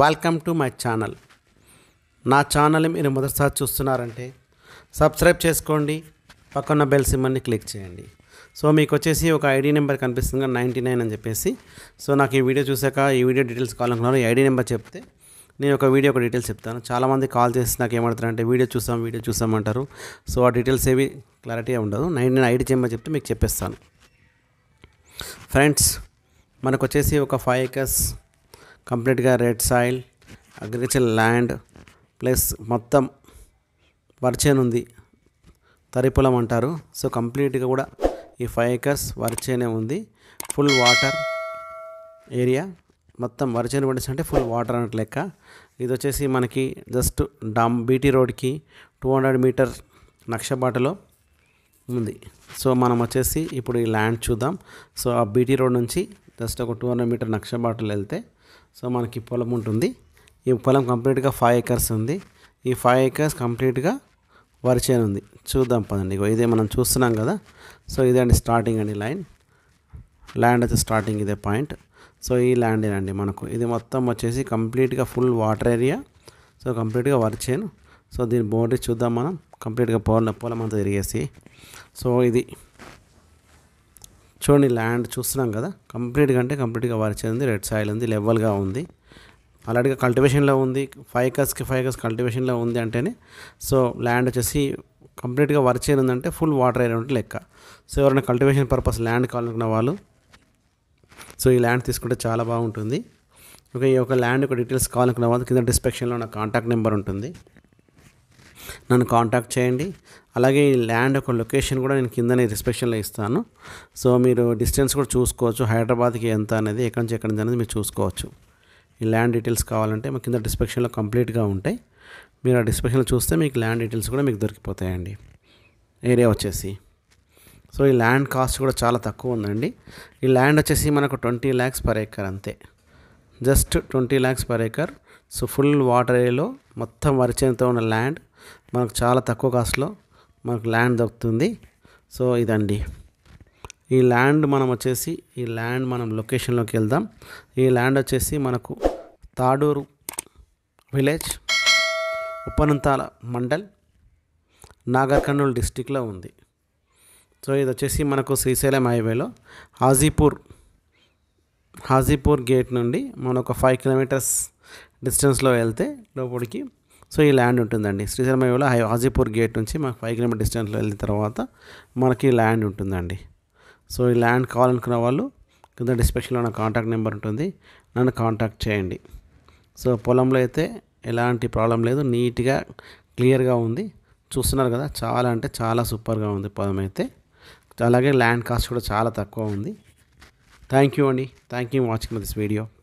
welcome to my channel నా channel మీరు మొదటిసారి చూస్తున్నారంటే సబ్స్క్రైబ్ చేసుకోండి పక్కన బెల్ సిమ్మర్ని క్లిక్ చేయండి సో మీకు వచ్చేసి ఒక ఐడి నెంబర్ కనిపిస్తుంది నైంటీ నైన్ అని చెప్పేసి సో నాకు ఈ వీడియో చూసాక ఈ వీడియో డీటెయిల్స్ కావాలనుకున్నారు ఈ ఐడి నెంబర్ చెప్తే నేను ఒక వీడియో ఒక డీటెయిల్స్ చెప్తాను చాలామంది కాల్ చేసి నాకు ఏమంటారంటే వీడియో చూసాం వీడియో చూసామంటారు సో ఆ డీటెయిల్స్ ఏవి క్లారిటీగా ఉండదు నైన్ నేను ఐడి నెంబర్ చెప్తే మీకు చెప్పేస్తాను ఫ్రెండ్స్ మనకు వచ్చేసి ఒక ఫైవ్ ఎకర్స్ కంప్లీట్గా red soil agriculture land plus మొత్తం వర్చేన్ ఉంది తరి పొలం అంటారు సో కంప్లీట్గా కూడా ఈ ఫైవ్ ఏకర్స్ వర్చేనే ఉంది ఫుల్ వాటర్ ఏరియా మొత్తం వర్చేన్ పండించి అంటే ఫుల్ వాటర్ అన్నట్టు లెక్క ఇది వచ్చేసి మనకి జస్ట్ డామ్ బీటీ రోడ్కి టూ హండ్రెడ్ మీటర్ నక్షబాటలో ఉంది సో మనం వచ్చేసి ఇప్పుడు ఈ ల్యాండ్ చూద్దాం సో ఆ బీటీ రోడ్ నుంచి జస్ట్ ఒక టూ హండ్రెడ్ మీటర్ నక్షబాటలో వెళ్తే సో మనకి పొలం ఉంటుంది ఈ పొలం కంప్లీట్గా ఫైవ్ ఏకర్స్ ఉంది ఈ ఫైవ్ ఏకర్స్ కంప్లీట్గా వరి చేను ఉంది చూద్దాం పదండి ఇదే మనం చూస్తున్నాం కదా సో ఇదే అండి స్టార్టింగ్ అండి లైన్ ల్యాండ్ అయితే స్టార్టింగ్ ఇదే పాయింట్ సో ఈ ల్యాండ్ అండి మనకు ఇది మొత్తం వచ్చేసి కంప్లీట్గా ఫుల్ వాటర్ ఏరియా సో కంప్లీట్గా వరి చేను సో దీని బౌండరీ చూద్దాం మనం కంప్లీట్గా పొలం పొలం అంతా తిరిగేసి సో ఇది చూడండి ల్యాండ్ చూస్తున్నాం కదా కంప్లీట్గా అంటే కంప్లీట్గా వరిచే ఉంది రెడ్ సాయిల్ ఉంది లెవెల్గా ఉంది అలాంటిగా కల్టివేషన్లో ఉంది ఫైవ్ ఎకర్స్కి ఫైవ్ ఎకర్స్ కల్టివేషన్లో ఉంది అంటేనే సో ల్యాండ్ వచ్చేసి కంప్లీట్గా వర్చ్ ఉందంటే ఫుల్ వాటర్ అయిన లెక్క సో ఎవరైనా కల్టివేషన్ పర్పస్ ల్యాండ్ కావాలనుకున్న వాళ్ళు సో ఈ ల్యాండ్ తీసుకుంటే చాలా బాగుంటుంది ఓకే ఈ యొక్క ల్యాండ్ యొక్క డీటెయిల్స్ కావాలనుకున్న వాళ్ళు కింద డిస్క్రిప్షన్లో నా కాంటాక్ట్ నెంబర్ ఉంటుంది నన్ను కాంటాక్ట్ చేయండి అలాగే ఈ ల్యాండ్ యొక్క లొకేషన్ కూడా నేను కిందనే డిస్క్రిప్షన్లో ఇస్తాను సో మీరు డిస్టెన్స్ కూడా చూసుకోవచ్చు హైదరాబాద్కి ఎంత అనేది ఎక్కడి నుంచి ఎక్కడి నుంచి అనేది మీరు చూసుకోవచ్చు ఈ ల్యాండ్ డీటెయిల్స్ కావాలంటే మా కింద డిస్క్రిప్షన్లో కంప్లీట్గా ఉంటాయి మీరు ఆ డిస్క్రిప్షన్లో చూస్తే మీకు ల్యాండ్ డీటెయిల్స్ కూడా మీకు దొరికిపోతాయండి ఏరియా వచ్చేసి సో ఈ ల్యాండ్ కాస్ట్ కూడా చాలా తక్కువ ఉందండి ఈ ల్యాండ్ వచ్చేసి మనకు ట్వంటీ ల్యాక్స్ పర్ ఏకర్ అంతే just twenty lakhs per acre so full water ఏరియాలో మొత్తం వరిచేంత ఉన్న ల్యాండ్ మనకు చాలా తక్కువ కాస్ట్లో మనకు ల్యాండ్ దొరుకుతుంది సో ఇదండి ఈ ల్యాండ్ మనం వచ్చేసి ఈ ల్యాండ్ మనం లొకేషన్లోకి వెళ్దాం ఈ ల్యాండ్ వచ్చేసి మనకు తాడూరు విలేజ్ ఉపనంతాల మండల్ నాగర్ కర్నూలు డిస్టిక్లో ఉంది సో ఇది వచ్చేసి మనకు శ్రీశైలం హైవేలో హాజీపూర్ హాజీపూర్ గేట్ నుండి మనం ఒక ఫైవ్ కిలోమీటర్స్ డిస్టెన్స్లో వెళ్తే లోపలికి సో ఈ ల్యాండ్ ఉంటుందండి శ్రీశైలం హైవేలో హాజీపూర్ గేట్ నుంచి మాకు ఫైవ్ కిలోమీటర్ డిస్టెన్స్లో వెళ్ళిన తర్వాత మనకి ల్యాండ్ ఉంటుందండి సో ఈ ల్యాండ్ కావాలనుకున్న వాళ్ళు కింద డిస్క్రిప్షన్లో నా కాంటాక్ట్ నెంబర్ ఉంటుంది నన్ను కాంటాక్ట్ చేయండి సో పొలంలో అయితే ఎలాంటి ప్రాబ్లం లేదు నీట్గా క్లియర్గా ఉంది చూస్తున్నారు కదా చాలా అంటే చాలా సూపర్గా ఉంది పొలం అయితే అలాగే ల్యాండ్ కాస్ట్ కూడా చాలా తక్కువ ఉంది థ్యాంక్ యూ అండి thank you watching this video